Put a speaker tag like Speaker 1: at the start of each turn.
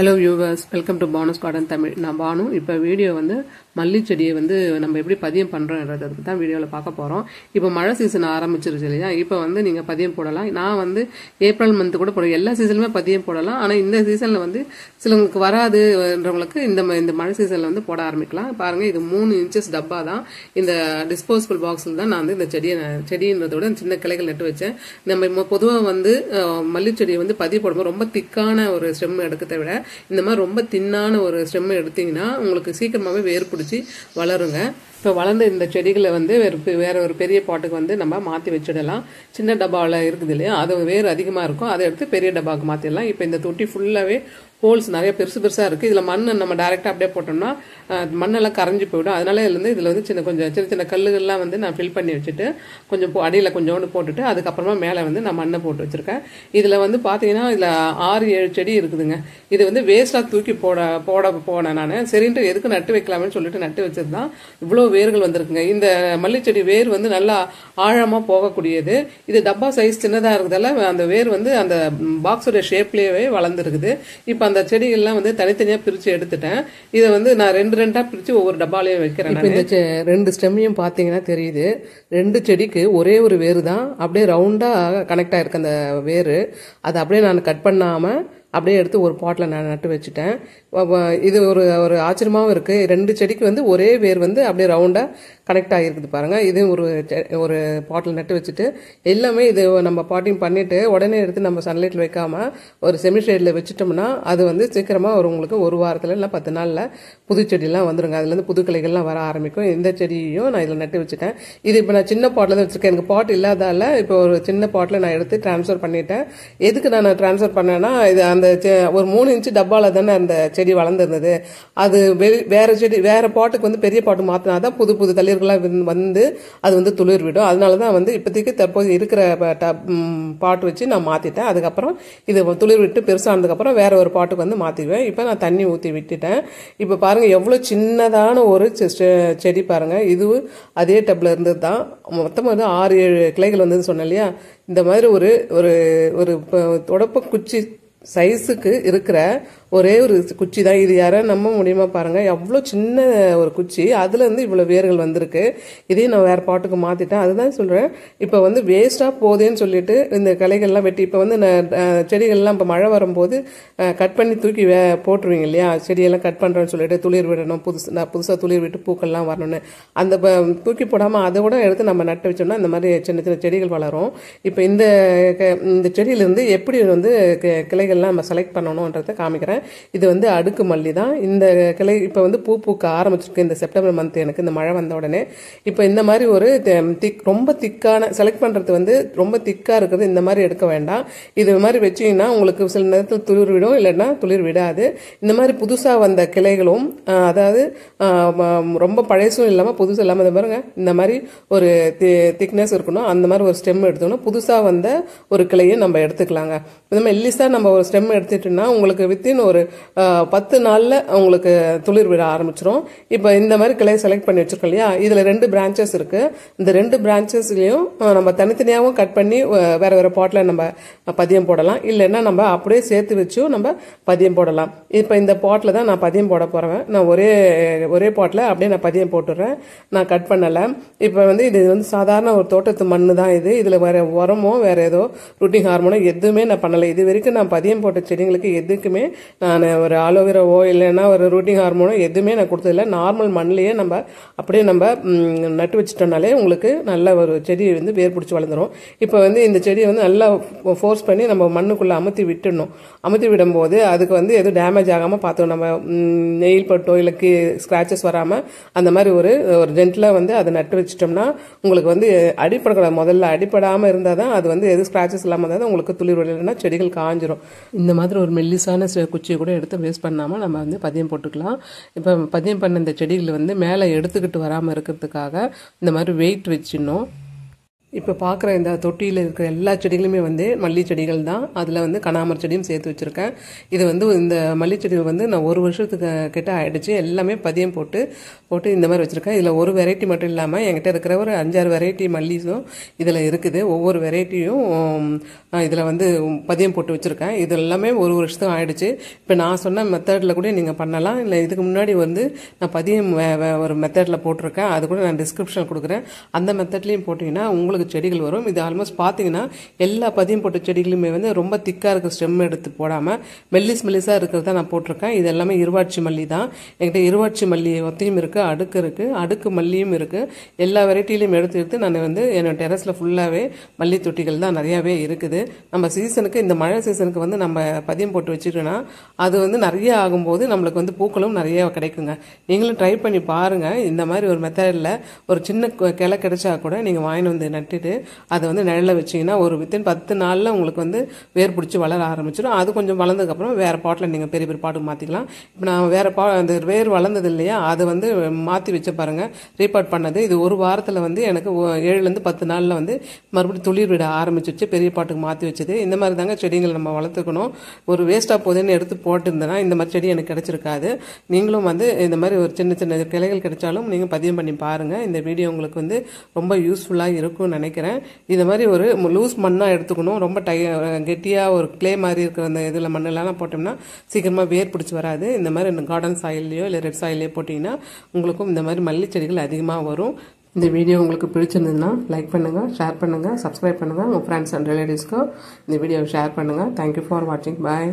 Speaker 1: hello viewers welcome to Banu's Garden Tamil நான் பானு இப்போ video வந்து மல்லி செடியை வந்து நம்ம எப்படி பதியம் பண்ணுறோன்றதுக்கு தான் வீடியோவில் பார்க்க போகிறோம் இப்போ மழை சீசன் ஆரம்பிச்சிருச்சு இல்லையா இப்போ வந்து நீங்கள் பதியம் போடலாம் நான் வந்து ஏப்ரல் மந்த்து கூட போடுவேன் எல்லா சீசனுமே பதியம் போடலாம் ஆனால் இந்த சீசனில் வந்து சிலவங்களுக்கு வராதுன்றவங்களுக்கு இந்த இந்த மழை சீசனில் வந்து போட ஆரம்பிக்கலாம் பாருங்கள் இது மூணு இன்ச்சஸ் டப்பா தான் இந்த டிஸ்போசபிள் பாக்ஸில் தான் நான் வந்து இந்த செடியை செடின்றதோட சின்ன கிளைகள் நட்டு வச்சேன் நம்ம பொதுவாக வந்து மல்லிச்செடியை வந்து பதிய போடும்போது ரொம்ப திக்கான ஒரு ஸ்டெம் எடுக்கிறத விட இந்த மாதிரி ரொம்ப தின்னான ஒரு ஸ்டெம் எடுத்தீங்கன்னா உங்களுக்கு சீக்கிரமாகவே வேர் பிடிச்சி வளருங்க இப்போ வளர்ந்த இந்த செடிகளை வந்து வேறு வேறு ஒரு பெரிய பாட்டுக்கு வந்து நம்ம மாற்றி வச்சிடலாம் சின்ன டப்பாவில் இருக்குது இல்லையா அது வேறு அதிகமாக இருக்கும் அதை எடுத்து பெரிய டப்பாவுக்கு மாற்றிடலாம் இப்போ இந்த தொட்டி ஃபுல்லாகவே ஹோல்ஸ் நிறைய பெருசு பெருசாக இருக்குது இதில் மண் நம்ம டேரெக்டாக அப்படியே போட்டோம்னா மண்ணெல்லாம் கரைஞ்சி போயிடும் அதனால இதுலேருந்து இதில் வந்து சின்ன கொஞ்சம் சின்ன சின்ன கல்லுகள்லாம் வந்து நான் ஃபில் பண்ணி வச்சுட்டு கொஞ்சம் அடியில் கொஞ்சோண்டு போட்டுட்டு அதுக்கப்புறமா மேலே வந்து நான் மண்ணை போட்டு வச்சுருக்கேன் இதில் வந்து பார்த்தீங்கன்னா இதில் ஆறு ஏழு செடி இருக்குதுங்க இது வந்து வேஸ்ட்டாக தூக்கி போட போட போனேன் நான் சரின்ட்டு எதுக்கு நட்டு வைக்கலாமேன்னு சொல்லிட்டு நட்டு வச்சுருந்தான் இவ்வளோ வேர்கள் வந்திருக்குங்க இந்த மல்லிச்செடி வேர் வந்து நல்லா ஆழமாக போகக்கூடியது இது டப்பா சைஸ் சின்னதாக இருக்கிறதால அந்த வேர் வந்து அந்த பாக்ஸோடைய ஷேப்லேயே வளர்ந்துருக்குது இப்போ அந்த செடிகள்லாம் வந்து தனித்தனியாக பிரித்து எடுத்துட்டேன் இதை வந்து நான் ரெண்டு ரெண்டாக பிரித்து ஒவ்வொரு டப்பாலையும் வைக்கிறேன் இந்த ரெண்டு ஸ்டெம்மையும் பார்த்தீங்கன்னா தெரியுது ரெண்டு செடிக்கு ஒரே ஒரு வேர் தான் அப்படியே ரவுண்டாக கனெக்ட் ஆகிருக்கு அந்த வேர் அதை அப்படியே நான் கட் பண்ணாமல் அப்படியே எடுத்து ஒரு பாட்டில் நான் நட்டு வச்சுட்டேன் இது ஒரு ஒரு ஆச்சரியமாகவும் இருக்குது ரெண்டு செடிக்கு வந்து ஒரே வேர் வந்து அப்படியே ரவுண்டாக கனெக்ட் ஆகிருக்குது பாருங்கள் இதுவும் ஒரு ஒரு பாட்டில் நட்டு வச்சுட்டு எல்லாமே இது நம்ம பாட்டிங் பண்ணிவிட்டு உடனே எடுத்து நம்ம சன்லைட்டில் வைக்காமல் ஒரு செமி ஷேடில் வச்சுட்டோம்னா அது வந்து சீக்கிரமாக ஒரு உங்களுக்கு ஒரு வாரத்தில் இல்லை பத்து நாளில் புது செடியெல்லாம் வந்துடுங்க அதுலேருந்து புது கிளைகள்லாம் வர ஆரம்பிக்கும் இந்த செடியையும் நான் இதில் நட்டு வச்சுட்டேன் இது இப்போ நான் சின்ன பாட்டில் தான் வச்சுருக்கேன் எனக்கு பாட் இல்லாதால இப்போ ஒரு சின்ன பாட்டில் நான் எடுத்து டிரான்ஸ்ஃபர் பண்ணிட்டேன் எதுக்கு நான் டிரான்ஸ்ஃபர் பண்ணேன்னா இது அந்த ஒரு மூணு இன்ச்சு டப்பாவில் தானே அந்த செடி வளர்ந்துருந்தது அது வேறு செடி வேறு பாட்டுக்கு வந்து பெரிய பாட்டு மாற்றினா தான் புது புது தளிர்களாக வந்து அது வந்து துளிர் விடும் அதனால தான் வந்து இப்போதைக்கு தற்போது இருக்கிற பாட்டு வச்சு நான் மாற்றிட்டேன் அதுக்கப்புறம் இது துளிர் விட்டு பெருசானதுக்கப்புறம் வேற ஒரு பாட்டுக்கு வந்து மாற்றிடுவேன் இப்போ நான் தண்ணி ஊற்றி விட்டுட்டேன் இப்போ பாருங்கள் பாருங்கள் எவ்வளோ சின்னதான ஒரு செடி பாருங்கள் இதுவும் அதே டப்பில் இருந்தது தான் மொத்தம் வந்து ஆறு ஏழு கிளைகள் வந்ததுன்னு சொன்னேன் இல்லையா இந்த மாதிரி ஒரு ஒரு ஒரு தொடப்ப குச்சி சைஸுக்கு இருக்கிற ஒரே ஒரு குச்சி தான் இது யாரும் நம்ப முடியுமா பாருங்கள் எவ்வளோ சின்ன ஒரு குச்சி அதுலேருந்து இவ்வளோ வேர்கள் வந்திருக்கு இதையும் நான் வேறு பாட்டுக்கு மாற்றிட்டேன் அதுதான் சொல்கிறேன் இப்போ வந்து வேஸ்ட்டாக போதேன்னு சொல்லிட்டு இந்த கலைகள்லாம் வெட்டி இப்போ வந்து நான் செடிகள்லாம் இப்போ மழை வரும்போது கட் பண்ணி தூக்கி வே போட்டுருவீங்க இல்லையா செடியெல்லாம் கட் பண்ணுறேன்னு சொல்லிட்டு துளிர் விடணும் புதுசு நான் புதுசாக துளிர் விட்டு பூக்கள்லாம் வரணும்னு அந்த தூக்கி போடாமல் அதை கூட எடுத்து நம்ம நட்டு வச்சோம்னா இந்த மாதிரி சின்ன சின்ன செடிகள் வளரும் இப்போ இந்த இந்த செடியிலேருந்து எப்படி வந்து கிளைகள்லாம் நம்ம செலக்ட் பண்ணணுன்றதை காமிக்கிறேன் இது வந்து அடுக்கு மல்லி தான் இந்த கிளை இப்போ வந்து பூ பூக்க ஆரம்பிச்சிருக்கு இந்த செப்டம்பர் மந்த் எனக்கு இந்த மழை வந்த உடனே இப்போ இந்த மாதிரி ஒரு திக் ரொம்ப திக்கான செலக்ட் பண்ணுறது வந்து ரொம்ப திக்காக இருக்கிறது இந்த மாதிரி எடுக்க வேண்டாம் இது மாதிரி வச்சிங்கன்னா உங்களுக்கு சில நேரத்தில் துளிர் விடும் இல்லைன்னா துளிர் விடாது இந்த மாதிரி புதுசாக வந்த கிளைகளும் அதாவது ரொம்ப பழையசும் இல்லாமல் புதுசும் இல்லாமல் இந்த பாருங்க இந்த மாதிரி ஒரு திக்னஸ் இருக்கணும் அந்த மாதிரி ஒரு ஸ்டெம் எடுத்தோம்னா புதுசாக வந்த ஒரு கிளையை நம்ம எடுத்துக்கலாங்க இந்த மாதிரி எல்லிஸாக நம்ம ஒரு ஸ்டெம் எடுத்துட்டோம்னா உங்களுக்கு வித்தின் ஒரு பத்து நாளில் உங்களுக்கு துளிர் விட ஆரம்பிச்சிடும் இப்போ இந்த மாதிரி கிளை செலக்ட் பண்ணி வச்சுருக்கோம் இல்லையா இதில் ரெண்டு பிரான்ச்சஸ் இருக்குது இந்த ரெண்டு பிரான்ச்சஸ்லையும் நம்ம தனித்தனியாகவும் கட் பண்ணி வேறு வேறு பாட்டில் நம்ம பதியம் போடலாம் இல்லைன்னா நம்ம அப்படியே சேர்த்து வச்சும் நம்ம பதியம் போடலாம் இப்போ இந்த பாட்டில் தான் நான் பதியம் போட போகிறேன் நான் ஒரே ஒரே பாட்டில் அப்படியே நான் பதியம் போட்டுடுறேன் நான் கட் பண்ணலை இப்போ வந்து இது வந்து சாதாரண ஒரு தோட்டத்து மண் தான் இது இதில் வேறு உரமோ வேறு ஏதோ ருட்டிங் ஹார்மோனோ எதுவுமே நான் பண்ணலை இது வரைக்கும் நான் பதியம் போட்ட செடிங்களுக்கு எதுக்குமே நான் ஒரு ஆலோவேராவோ இல்லைன்னா ஒரு ரூட்டிங் ஹார்மோனோ எதுவுமே நான் கொடுத்ததில்ல நார்மல் மண்ணிலேயே நம்ம அப்படியே நம்ம நட்டு வச்சிட்டோம்னாலே உங்களுக்கு நல்ல ஒரு செடி வந்து வேர் பிடிச்சி வளர்ந்துடும் இப்போ வந்து இந்த செடியை வந்து நல்லா ஃபோர்ஸ் பண்ணி நம்ம மண்ணுக்குள்ளே அமுத்தி விட்டுடணும் அமுத்தி விடும்போது அதுக்கு வந்து எதுவும் டேமேஜ் ஆகாமல் பார்த்தோம் நம்ம நெயில் பட்டோ இல்லை ஸ்க்ராச்சஸ் வராமல் அந்த மாதிரி ஒரு ஒரு ஜென்டிலாக வந்து அதை நட்டு வச்சிட்டோம்னா உங்களுக்கு வந்து அடிப்படக்கூடாது முதல்ல அடிப்படாமல் இருந்தால் தான் அது வந்து எது ஸ்க்ராச்சஸ் இல்லாமல் இருந்தால் தான் உங்களுக்கு துளிர் விடலைன்னா செடிகள் காஞ்சிரும் இந்த மாதிரி ஒரு மெல்லிசான குச்சி பூச்சியை கூட எடுத்து வேஸ்ட் பண்ணாமல் நம்ம வந்து பதியம் போட்டுக்கலாம் இப்போ பதியம் பண்ண இந்த செடிகளை வந்து மேலே எடுத்துக்கிட்டு வராமல் இருக்கிறதுக்காக இந்த மாதிரி வெயிட் வச்சிடணும் இப்போ பார்க்குற இந்த தொட்டியில் இருக்கிற எல்லா செடிகளுமே வந்து மல்லி செடிகள் தான் அதில் வந்து கனாமர் செடியும் சேர்த்து வச்சுருக்கேன் இது வந்து இந்த மல்லி செடிகள் வந்து நான் ஒரு வருஷத்துக்கு கிட்ட ஆகிடுச்சு எல்லாமே பதியம் போட்டு போட்டு இந்த மாதிரி வச்சுருக்கேன் இதில் ஒரு வெரைட்டி மட்டும் இல்லாமல் என்கிட்ட இருக்கிற ஒரு அஞ்சாறு வெரைட்டி மல்லிஸும் இதில் இருக்குது ஒவ்வொரு வெரைட்டியும் இதில் வந்து பதியம் போட்டு வச்சுருக்கேன் இது எல்லாமே ஒரு வருஷத்துக்கு ஆகிடுச்சு இப்போ நான் சொன்ன மெத்தடில் கூட நீங்கள் பண்ணலாம் இல்லை இதுக்கு முன்னாடி வந்து நான் பதியம் ஒரு மெத்தடில் போட்டிருக்கேன் அது கூட நான் டிஸ்கிரிப்ஷன் கொடுக்குறேன் அந்த மெத்தட்லேயும் போட்டிங்கன்னா உங்களுக்கு உங்களுக்கு செடிகள் வரும் இது ஆல்மோஸ்ட் பார்த்தீங்கன்னா எல்லா பதியம் போட்ட செடிகளுமே வந்து ரொம்ப திக்காக இருக்கிற ஸ்டெம் எடுத்து போடாமல் மெல்லிஸ் மெல்லிஸாக இருக்கிறத நான் போட்டிருக்கேன் இது எல்லாமே இருவாட்சி மல்லி தான் என்கிட்ட இருவாட்சி மல்லி ஒத்தையும் இருக்குது அடுக்கு இருக்குது அடுக்கு மல்லியும் இருக்குது எல்லா வெரைட்டிலையும் எடுத்து எடுத்து நான் வந்து என்னோட டெரஸில் ஃபுல்லாகவே மல்லி தொட்டிகள் தான் நிறையாவே இருக்குது நம்ம சீசனுக்கு இந்த மழை சீசனுக்கு வந்து நம்ம பதியம் போட்டு வச்சுட்டோன்னா அது வந்து நிறைய ஆகும்போது நம்மளுக்கு வந்து பூக்களும் நிறைய கிடைக்குங்க நீங்களும் ட்ரை பண்ணி பாருங்கள் இந்த மாதிரி ஒரு மெத்தடில் ஒரு சின்ன கிளை கிடைச்சா கூட நீங்கள் வாங்கிட்டு வந்து கட்டிட்டு அதை வந்து நிழலில் வச்சிங்கன்னா ஒரு வித்தின் பத்து நாளில் உங்களுக்கு வந்து வேர் பிடிச்சி வளர ஆரம்பிச்சிடும் அது கொஞ்சம் வளர்ந்ததுக்கப்புறம் வேறு பாட்டில் நீங்கள் பெரிய பெரிய பாட்டுக்கு மாற்றிக்கலாம் இப்போ நான் வேறு பா அந்த வேர் வளர்ந்தது இல்லையா அதை வந்து மாற்றி வச்ச பாருங்கள் ரீபார்ட் பண்ணது இது ஒரு வாரத்தில் வந்து எனக்கு ஏழுலேருந்து பத்து நாளில் வந்து மறுபடியும் துளிர் விட ஆரம்பிச்சிச்சு பெரிய பாட்டுக்கு மாற்றி வச்சது இந்த மாதிரி தாங்க செடிகளை நம்ம வளர்த்துக்கணும் ஒரு வேஸ்ட்டாக போதுன்னு எடுத்து போட்டிருந்தேன்னா இந்த மாதிரி செடி எனக்கு கிடச்சிருக்காது நீங்களும் வந்து இந்த மாதிரி ஒரு சின்ன சின்ன கிளைகள் கிடைச்சாலும் நீங்கள் பதிவு பண்ணி பாருங்கள் இந்த வீடியோ உங்களுக்கு வந்து ரொம்ப யூஸ்ஃபுல்லாக இருக்கும் நினைக்கிறேன் இது மாதிரி ஒரு லூஸ் மண்ணாக எடுத்துக்கணும் ரொம்ப டை கெட்டியாக ஒரு கிளே மாதிரி இருக்கிற அந்த இதில் மண்ணெல்லாம் போட்டோம்னா சீக்கிரமாக வேர் பிடிச்சி வராது இந்த மாதிரி கார்டன் சாயில்லையோ இல்லை ரெட் சாயிலையோ போட்டிங்கன்னா உங்களுக்கும் இந்த மாதிரி மல்லி செடிகள் அதிகமாக வரும் இந்த வீடியோ உங்களுக்கு பிடிச்சிருந்ததுன்னா லைக் பண்ணுங்கள் ஷேர் பண்ணுங்கள் சப்ஸ்கிரைப் பண்ணுங்கள் உங்கள் ஃப்ரெண்ட்ஸ் அண்ட் ரிலேட்டிவ்ஸ்க்கு இந்த வீடியோவை ஷேர் பண்ணுங்கள் தேங்க்யூ ஃபார் வாட்சிங் பாய்